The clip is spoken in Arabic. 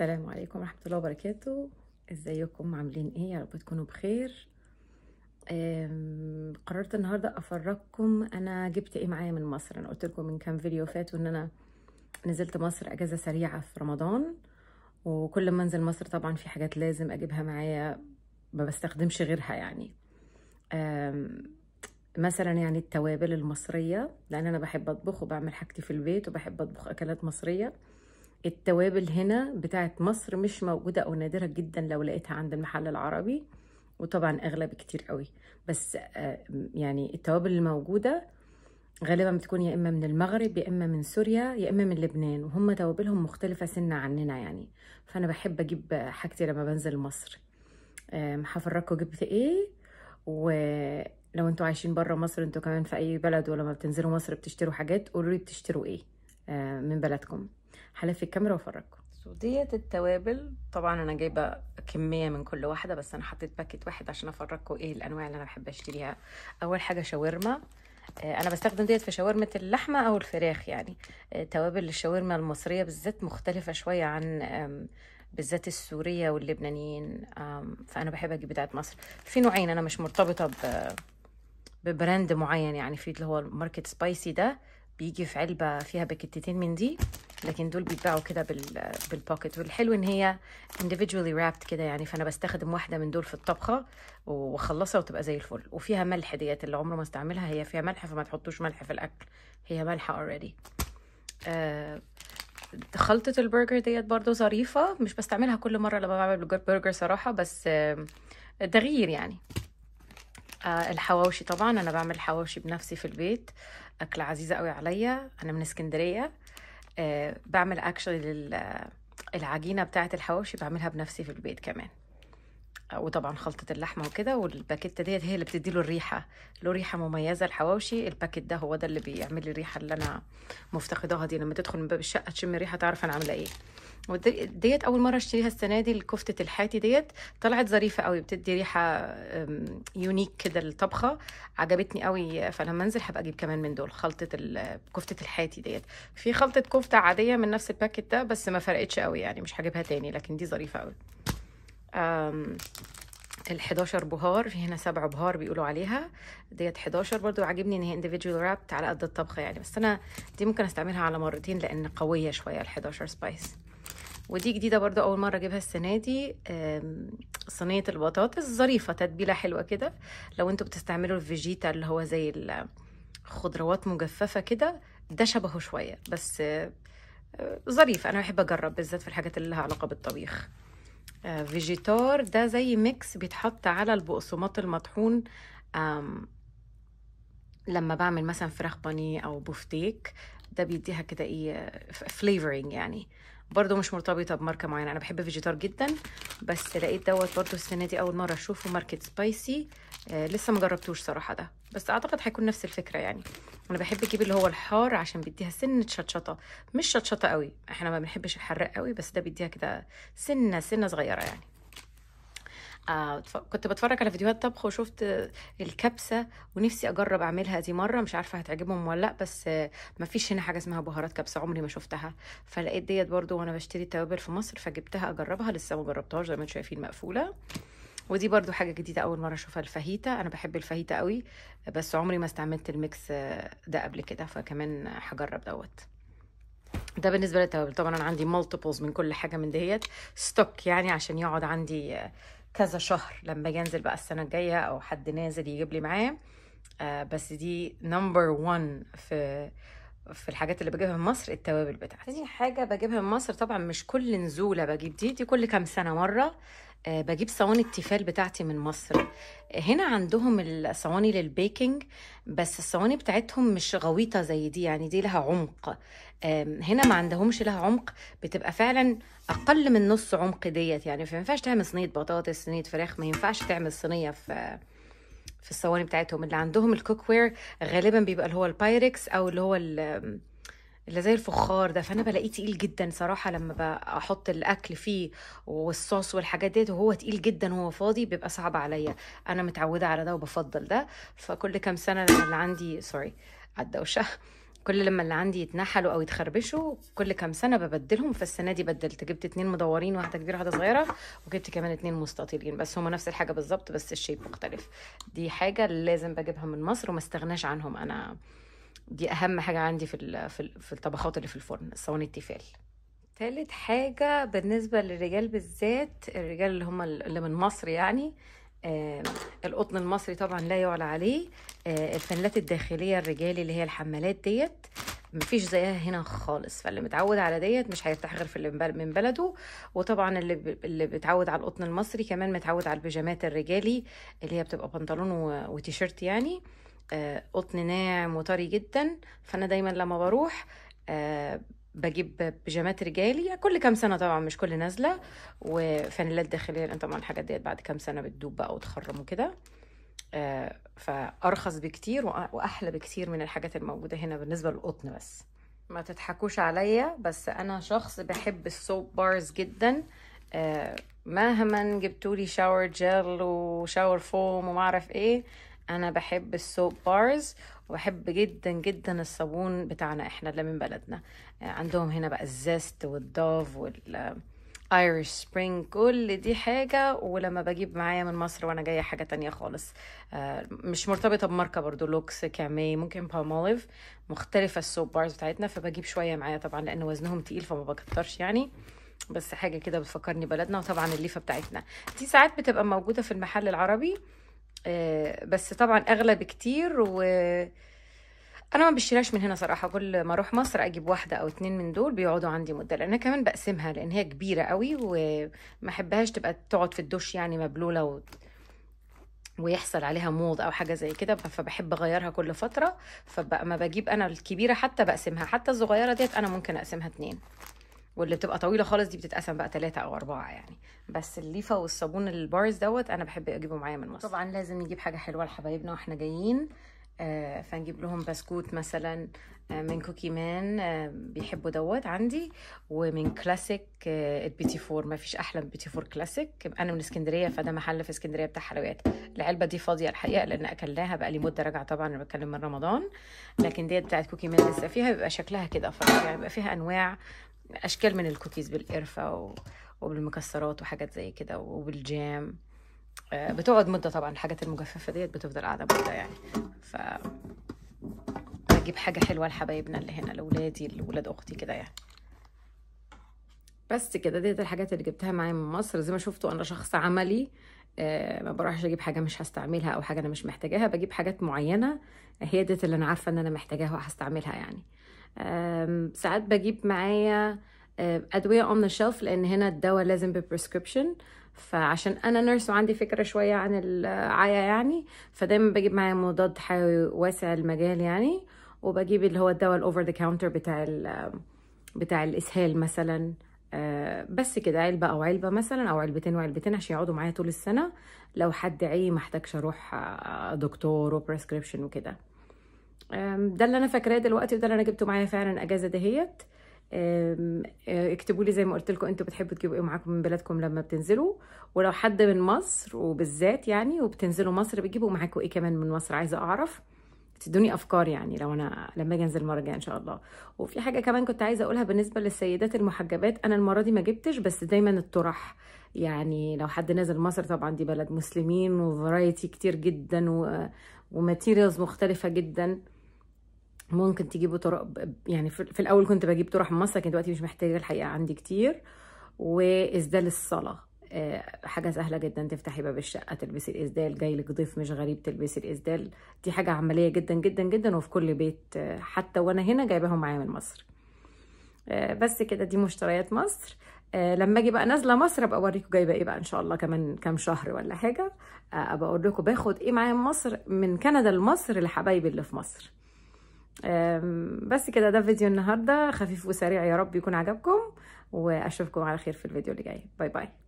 السلام عليكم ورحمة الله وبركاته ازيكم عاملين ايه يا رب تكونوا بخير قررت النهاردة افرجكم انا جبت ايه معايا من مصر انا قلت لكم من كام فيديو فاتوا ان انا نزلت مصر اجازة سريعة في رمضان وكل ما انزل مصر طبعا في حاجات لازم اجيبها معايا ما بستخدمش غيرها يعني مثلا يعني التوابل المصرية لان انا بحب اطبخ وبعمل حاجتي في البيت وبحب اطبخ اكلات مصرية التوابل هنا بتاعت مصر مش موجودة أو نادرة جدا لو لقيتها عند المحل العربي وطبعا أغلى بكتير قوي بس آه، يعني التوابل الموجودة غالبا بتكون يا إما من المغرب يا إما من سوريا يا إما من لبنان وهم توابلهم مختلفة سنة عننا يعني فأنا بحب أجيب حاجتي لما بنزل مصر هفرجكم جبت إيه و لو انتوا عايشين بره مصر انتوا كمان في اي بلد ولما بتنزلوا مصر بتشتروا حاجات قولوا لي بتشتروا ايه آه، من بلدكم هلف الكاميرا وافرجكم سو ديت التوابل طبعا انا جايبه كميه من كل واحده بس انا حطيت باكيت واحد عشان افرجكم ايه الانواع اللي انا بحب اشتريها اول حاجه شاورما آه، انا بستخدم ديت في شاورمه اللحمه او الفراخ يعني آه، توابل الشاورما المصريه بالذات مختلفه شويه عن بالذات السوريه واللبنانيين فانا بحب اجيب بتاعت مصر في نوعين انا مش مرتبطه ب ببراند معين يعني في اللي هو ماركت سبايسي ده بيجي في علبه فيها باكيتتين من دي لكن دول بيتباعوا كده بالبوكيت والحلو ان هي individually wrapped كده يعني فانا بستخدم واحده من دول في الطبخه واخلصها وتبقى زي الفل وفيها ملح ديت اللي عمره ما استعملها هي فيها ملح فما تحطوش ملح في الاكل هي مالحه already آه خلطة البرجر ديت برضو ظريفة مش بستعملها كل مرة لما بعمل برجر صراحة بس آه تغيير يعني آه الحواوشي طبعا انا بعمل حواوشي بنفسي في البيت اكله عزيزه قوي عليا انا من اسكندريه آه، بعمل اكشلي العجينه بتاعه الحواوشي بعملها بنفسي في البيت كمان وطبعا خلطة اللحمة وكده والباكيتة ديت هي اللي بتدي له الريحة له ريحة مميزة الحواوشي الباكيت ده هو ده اللي بيعمل لي الريحة اللي أنا مفتقداها دي لما تدخل من باب الشقة تشم الريحة تعرف أنا عاملة إيه وديت أول مرة أشتريها السنة دي الكفتة الحاتي ديت طلعت ظريفة قوي بتدي ريحة يونيك كده الطبخة عجبتني قوي فلما أنزل هبقى أجيب كمان من دول خلطة كفتة الحاتي ديت في خلطة كفتة عادية من نفس الباكيت ده بس ما فرقتش قوي يعني مش هجيبها تاني لكن دي ظريفة قوي ال11 بهار في هنا سبع بهار بيقولوا عليها ديت 11 برضو عاجبني ان هي individual رابت على قد الطبخه يعني بس انا دي ممكن استعملها على مرتين لان قويه شويه ال11 سبايس ودي جديده برضو اول مره اجيبها السنه دي صينيه البطاطس ظريفه تتبيله حلوه كده لو انتوا بتستعملوا الفيجيتا اللي هو زي الخضروات مجففه كده ده شبهه شويه بس آه، آه، ظريف انا بحب اجرب بالذات في الحاجات اللي لها علاقه بالطبيخ آه، فيجيتار ده زي ميكس بيتحط على البقسماط المطحون لما بعمل مثلا فراخ بانيه او بوفتيك ده بيديها كده ايه فليفرينج يعني برضو مش مرتبطه بماركه معينه انا بحب فيجيتار جدا بس لقيت دوت برضو السنه دي اول مره اشوفه ماركه سبايسي آه لسه ما جربتوش صراحه ده بس اعتقد هيكون نفس الفكره يعني انا بحب اجيب اللي هو الحار عشان بيديها سنه شطشطه مش شطشطه قوي احنا ما بنحبش الحراق قوي بس ده بيديها كده سنه سنه صغيره يعني آه كنت بتفرج على فيديوهات طبخ وشفت الكبسه ونفسي اجرب اعملها دي مره مش عارفه هتعجبهم ولا لا بس ما فيش هنا حاجه اسمها بهارات كبسه عمري ما شفتها فلقيت ديت برضو وانا بشتري التوابل في مصر فجبتها اجربها لسه ما جربتهاش زي ما انتم شايفين مقفوله ودي برضو حاجه جديده اول مره اشوفها الفاهيتا انا بحب الفاهيتا قوي بس عمري ما استعملت الميكس ده قبل كده فكمان هجرب دوت ده بالنسبه للتوابل طبعا انا عندي مالتيبلز من كل حاجه من دهيت ستوك يعني عشان يقعد عندي كذا شهر لما ينزل بقى السنه الجايه او حد نازل يجيب لي معاه آه، بس دي نمبر 1 في في الحاجات اللي بجيبها من مصر التوابل بتاعتي تاني حاجه بجيبها من مصر طبعا مش كل نزوله بجيب دي دي كل كام سنه مره آه، بجيب صواني التيفال بتاعتي من مصر هنا عندهم الصواني للبيكنج بس الصواني بتاعتهم مش غويطة زي دي يعني دي لها عمق هنا ما عندهمش لها عمق بتبقى فعلا أقل من نص عمق ديت يعني ما ينفعش تعمل صينية بطاطس صينية فراخ ما ينفعش تعمل صينية في في الصواني بتاعتهم اللي عندهم الكوك وير غالبا بيبقى اللي هو البايركس او اللي هو ال اللي زي الفخار ده فانا بلاقيه تقيل جدا صراحه لما بحط الاكل فيه والصوص والحاجات ديت وهو تقيل جدا وهو فاضي بيبقى صعب عليا انا متعوده على ده وبفضل ده فكل كام سنه لما اللي عندي سوري على الدوشه كل لما اللي عندي يتنحلوا او يتخربشوا كل كام سنه ببدلهم فالسنه دي بدلت جبت اتنين مدورين واحده كبيره واحده صغيره وجبت كمان اتنين مستطيلين بس هما نفس الحاجه بالظبط بس الشيب مختلف دي حاجه لازم بجيبها من مصر وما استغناش عنهم انا دي اهم حاجه عندي في في الطبخات اللي في الفرن صواني التيفال تالت حاجة بالنسبة للرجال بالذات الرجال اللي هم اللي من مصر يعني آه القطن المصري طبعا لا يعلى عليه آه الفنلات الداخلية الرجالي اللي هي الحمالات ديت مفيش زيها هنا خالص فاللي متعود على ديت مش هيرتاح غير في اللي من بلده وطبعا اللي اللي بيتعود على القطن المصري كمان متعود على البيجامات الرجالي اللي هي بتبقى بنطلون وتيشيرت يعني آه آه، قطن ناعم وطري جدا فانا دايما لما بروح آه، بجيب بيجامات رجالي كل كام سنه طبعا مش كل نازله وفانيلات داخليه لان طبعا الحاجات ديت بعد كام سنه بتدوب بقى وتخرم وكده آه، فارخص بكتير واحلى بكتير من الحاجات الموجوده هنا بالنسبه للقطن بس ما تضحكوش عليا بس انا شخص بحب السوب بارز جدا مهما جبتولي شاور جيل وشاور فوم وما اعرف ايه انا بحب السوب بارز وبحب جدا جدا الصابون بتاعنا احنا اللي من بلدنا آه، عندهم هنا بقى الزيست والدوف وال سبرينج آه، كل دي حاجة ولما بجيب معايا من مصر وانا جاية حاجة تانية خالص آه، مش مرتبطة بماركة برضو لوكس كامي ممكن بالموليف مختلفة السوب بارز بتاعتنا فبجيب شوية معايا طبعا لان وزنهم تقيل فما بكترش يعني بس حاجة كده بتفكرني بلدنا وطبعا الليفة بتاعتنا دي ساعات بتبقى موجودة في المحل العربي آه، بس طبعا اغلى بكتير و انا ما بشتريهاش من هنا صراحه كل ما اروح مصر اجيب واحده او اتنين من دول بيقعدوا عندي مده لان كمان بقسمها لان هي كبيره قوي وما احبهاش تبقى تقعد في الدش يعني مبلوله و... ويحصل عليها موض او حاجه زي كده فبحب اغيرها كل فتره فما بجيب انا الكبيره حتى بقسمها حتى الصغيره ديت انا ممكن اقسمها اتنين واللي بتبقى طويله خالص دي بتتقسم بقى ثلاثه او اربعه يعني بس الليفه والصابون البارز دوت انا بحب اجيبه معايا من مصر طبعا لازم نجيب حاجه حلوه لحبايبنا واحنا جايين آه فنجيب لهم بسكوت مثلا آه من كوكي مان آه بيحبوا دوت عندي ومن كلاسيك آه، البيتي فور ما فيش احلى من بيتي فور كلاسيك انا من اسكندريه فده محل في اسكندريه بتاع حلويات العلبه دي فاضيه الحقيقه لان اكلناها بقى لي مده راجعه طبعا انا بتكلم من رمضان لكن ديت بتاعت كوكي مان لسه فيها بيبقى شكلها كده فرق يعني بيبقى فيها انواع اشكال من الكوكيز بالقرفه وبالمكسرات وحاجات زي كده وبالجام آه، بتقعد مده طبعا الحاجات المجففه ديت بتفضل قاعده مده يعني ف بجيب حاجه حلوه لحبايبنا اللي هنا لاولادي لاولاد اختي كده يعني بس كده ديت الحاجات اللي جبتها معايا من مصر زي ما شفتوا انا شخص عملي آه، ما بروحش اجيب حاجه مش هستعملها او حاجه انا مش محتاجاها بجيب حاجات معينه هي ديت اللي انا عارفه ان انا محتاجاها وهستعملها يعني ساعات بجيب معايا ادويه اون ذا شيلف لان هنا الدواء لازم ببريسكريبشن فعشان انا نيرس وعندي فكره شويه عن العيا يعني فدايما بجيب معايا مضاد حيوي واسع المجال يعني وبجيب اللي هو الدواء الاوفر ذا كاونتر بتاع بتاع الاسهال مثلا آه، بس كده علبه او علبه مثلا او علبتين وعلبتين عشان يقعدوا معايا طول السنه لو حد عي محتاجش اروح آه، دكتور وبرسكريبشن وكده ده اللي انا فاكراه دلوقتي وده اللي انا جبته معايا فعلا اجازه دهيت اكتبوا لي زي ما قلت لكم انتوا بتحبوا تجيبوا ايه معاكم من بلادكم لما بتنزلوا ولو حد من مصر وبالذات يعني وبتنزلوا مصر بتجيبوا معاكم ايه كمان من مصر عايزه اعرف تدوني افكار يعني لو انا لما اجي انزل المره الجايه ان شاء الله وفي حاجه كمان كنت عايزه اقولها بالنسبه للسيدات المحجبات انا المره دي ما جبتش بس دايما الطرح يعني لو حد نازل مصر طبعا دي بلد مسلمين وفرايتي كتير جدا و... وماتيريالز مختلفه جدا ممكن تجيبوا طرق يعني في الاول كنت بجيب طرق من مصر لكن دلوقتي مش محتاجه الحقيقه عندي كتير واسدال الصلاه حاجه سهله جدا تفتحي باب الشقه تلبسي الاسدال جاي لك ضيف مش غريب تلبسي الاسدال دي حاجه عمليه جدا جدا جدا وفي كل بيت آه، حتى وانا هنا جايباهم معايا من مصر آه، بس كده دي مشتريات مصر آه، لما اجي بقى نازله مصر ابقى اوريكم جايبه ايه بقى ان شاء الله كمان كام شهر ولا حاجه ابقى اقول لكم باخد ايه معايا من مصر من كندا لمصر لحبايبي اللي في مصر بس كده ده فيديو النهارده خفيف وسريع يا رب يكون عجبكم واشوفكم على خير في الفيديو اللي جاي باي باي